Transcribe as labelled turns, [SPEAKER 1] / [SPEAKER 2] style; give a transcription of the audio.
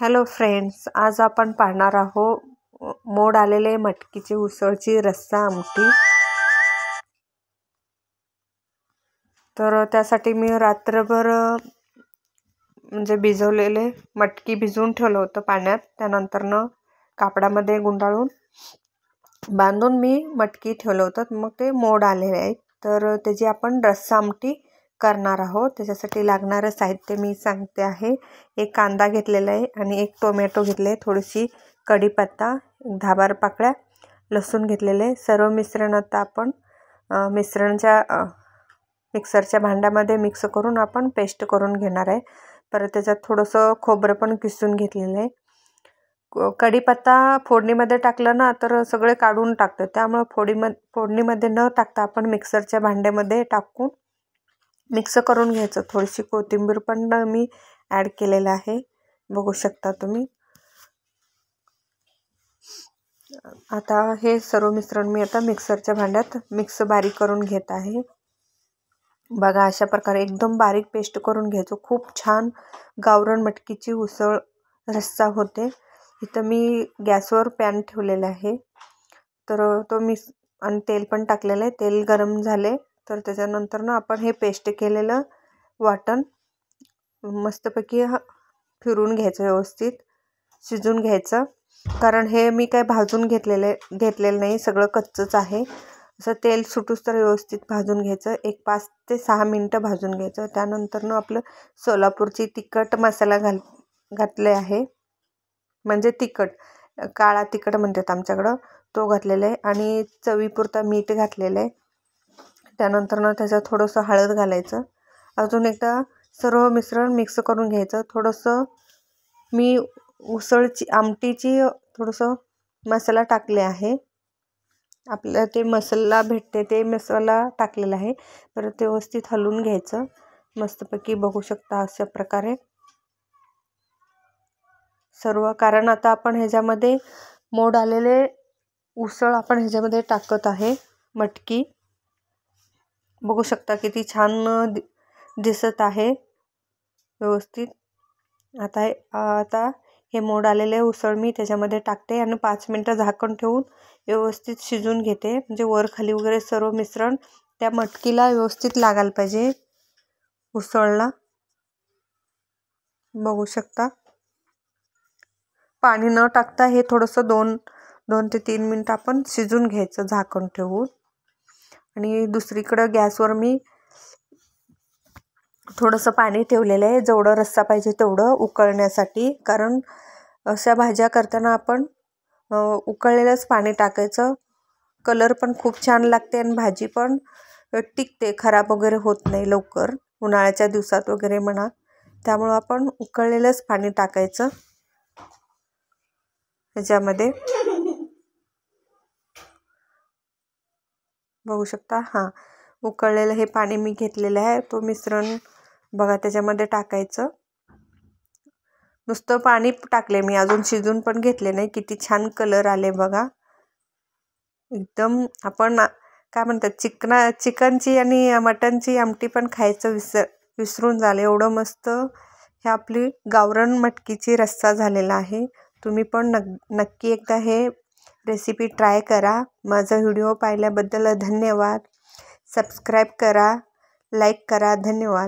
[SPEAKER 1] hello friends आज आपण पाहणार आहो मोड आलेले मटकीची उसळची रस्सा आमटी तर त्यासाठी मी रात्रभर म्हणजे भिजवलेले मटकी भिजवून ठेवलं होतं पाण्यात त्यानंतरनं कापडामध्ये गुंडाळून बांधून मी मटकी ठेवलं होतं मग ते मोड आलेले आहेत तर त्याची आपण रस्सा आमटी करणार आहोत त्याच्यासाठी लागणारं साहित्य मी सांगते आहे एक कांदा घेतलेला आहे आणि एक टोमॅटो घेतले थोडीशी कढीपत्ता धाबार पाकळ्या लसूण घेतलेलं आहे सर्व मिश्रण आता आपण मिश्रणच्या मिक्सरच्या भांड्यामध्ये मिक्स करून आपण पेस्ट करून घेणार आहे परत त्याच्यात थोडंसं खोबरं पण किसून घेतलेलं आहे कढीपत्ता फोडणीमध्ये टाकलं ना तर सगळे काढून टाकतो त्यामुळं फोडीमध्ये फोडणीमध्ये न टाकता आपण मिक्सरच्या भांड्यामध्ये टाकून मिक्स करून घ्यायचं थोडीशी कोथिंबीर पण मी ॲड केलेलं आहे बघू शकता तुम्ही आता हे सर्व मिश्रण मी आता मिक्सरच्या भांड्यात मिक्स बारीक करून घेत आहे बघा अशा प्रकारे एकदम बारीक पेस्ट करून घ्यायचो खूप छान गावरण मटकीची उसळ रस्सा होते इथं मी गॅसवर पॅन ठेवलेला आहे तर तो मिक्स आणि तेल पण टाकलेलं आहे तेल गरम झाले तर त्याच्यानंतर ना आपण हे पेस्ट केलेलं वाटण मस्तपैकी फिरून घ्यायचं व्यवस्थित शिजून घ्यायचं कारण हे मी काय भाजून घेतलेले घेतलेलं नाही सगळं कच्चंच आहे असं तेल सुटूस तर व्यवस्थित भाजून घ्यायचं एक पाच ते सहा मिनटं भाजून घ्यायचं त्यानंतरनं आपलं सोलापूरची तिखट मसाला घाल घातले आहे म्हणजे तिखट काळा तिखट म्हणतात आमच्याकडं तो घातलेला आहे आणि चवीपुरता मीठ घातलेलं आहे त्यानंतरनं त्याचं थोडंसं हळद घालायचं अजून एकदा सर्व मिश्रण मिक्स करून घ्यायचं थोडंसं मी उसळची आमटीची थोडंसं मसाला टाकले आहे आपल्या ते मसाला भेटते ते मसाला टाकलेला आहे परत व्यवस्थित हलवून घ्यायचं मस्तपैकी बघू शकता अशा प्रकारे सर्व कारण आता आपण ह्याच्यामध्ये मोड आलेले उसळ आपण ह्याच्यामध्ये टाकत आहे मटकी बघू शकता किती छान दिसत आहे व्यवस्थित आता आता हे मोड आलेले उसळ मी त्याच्यामध्ये टाकते आणि पाच मिनटं झाकण ठेवून व्यवस्थित शिजून घेते म्हणजे वर खाली वगैरे सर्व मिश्रण त्या मटकीला व्यवस्थित लागायला पाहिजे उसळला बघू शकता पाणी न टाकता हे थोडंसं दोन दोन ते तीन मिनटं आपण शिजून घ्यायचं झाकण ठेवून आणि दुसरीकडं गॅसवर मी थोडंसं पाणी ठेवलेलं आहे जेवढं रस्सा पाहिजे तेवढं उकळण्यासाठी कारण अशा भाज्या करताना आपण उकळलेलंच पाणी टाकायचं कलर पण खूप छान लागते आणि भाजी पण टिकते खराब वगैरे होत नाही लवकर उन्हाळ्याच्या दिवसात वगैरे म्हणा त्यामुळं आपण उकळलेलंच पाणी टाकायचं ह्याच्यामध्ये बघू शकता हां उकळलेलं हे पाणी मी घेतलेलं आहे तो मिश्रण बघा त्याच्यामध्ये टाकायचं नुसतं पाणी टाकले मी अजून शिजून पण घेतले नाही किती छान कलर आले बघा एकदम आपण काय म्हणतात चिकना चिकनची आणि मटनची आमटी पण खायचं विसर विसरून झालं एवढं मस्त हे आपली गावरण मटकीची रस्सा झालेला आहे तुम्ही पण नक्की एकदा हे रेसिपी ट्राय करा माझा व्हिडिओ पाहिल्याबद्दल धन्यवाद सबस्क्राईब करा लाईक करा धन्यवाद